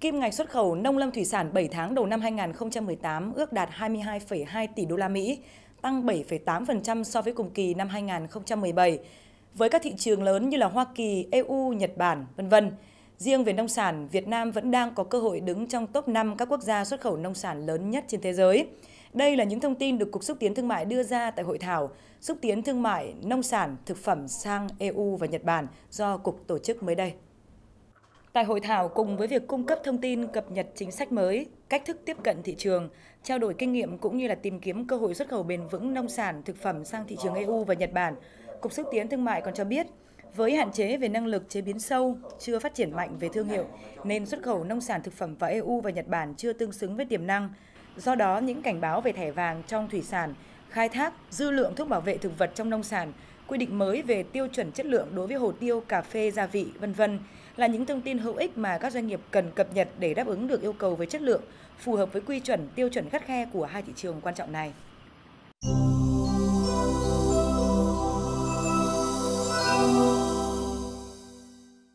Kim ngạch xuất khẩu nông lâm thủy sản 7 tháng đầu năm 2018 ước đạt 22,2 tỷ đô la Mỹ, tăng 7,8% so với cùng kỳ năm 2017 với các thị trường lớn như là Hoa Kỳ, EU, Nhật Bản, vân vân. Riêng về nông sản, Việt Nam vẫn đang có cơ hội đứng trong top 5 các quốc gia xuất khẩu nông sản lớn nhất trên thế giới. Đây là những thông tin được Cục Xúc tiến Thương mại đưa ra tại hội thảo Xúc tiến Thương mại Nông sản Thực phẩm sang EU và Nhật Bản do Cục tổ chức mới đây. Tại hội thảo cùng với việc cung cấp thông tin cập nhật chính sách mới, cách thức tiếp cận thị trường, trao đổi kinh nghiệm cũng như là tìm kiếm cơ hội xuất khẩu bền vững nông sản, thực phẩm sang thị trường EU và Nhật Bản, Cục xúc tiến thương mại còn cho biết với hạn chế về năng lực chế biến sâu, chưa phát triển mạnh về thương hiệu, nên xuất khẩu nông sản thực phẩm vào EU và Nhật Bản chưa tương xứng với tiềm năng. Do đó, những cảnh báo về thẻ vàng trong thủy sản khai thác dư lượng thuốc bảo vệ thực vật trong nông sản, quy định mới về tiêu chuẩn chất lượng đối với hồ tiêu, cà phê, gia vị, vân vân là những thông tin hữu ích mà các doanh nghiệp cần cập nhật để đáp ứng được yêu cầu về chất lượng, phù hợp với quy chuẩn tiêu chuẩn khắt khe của hai thị trường quan trọng này.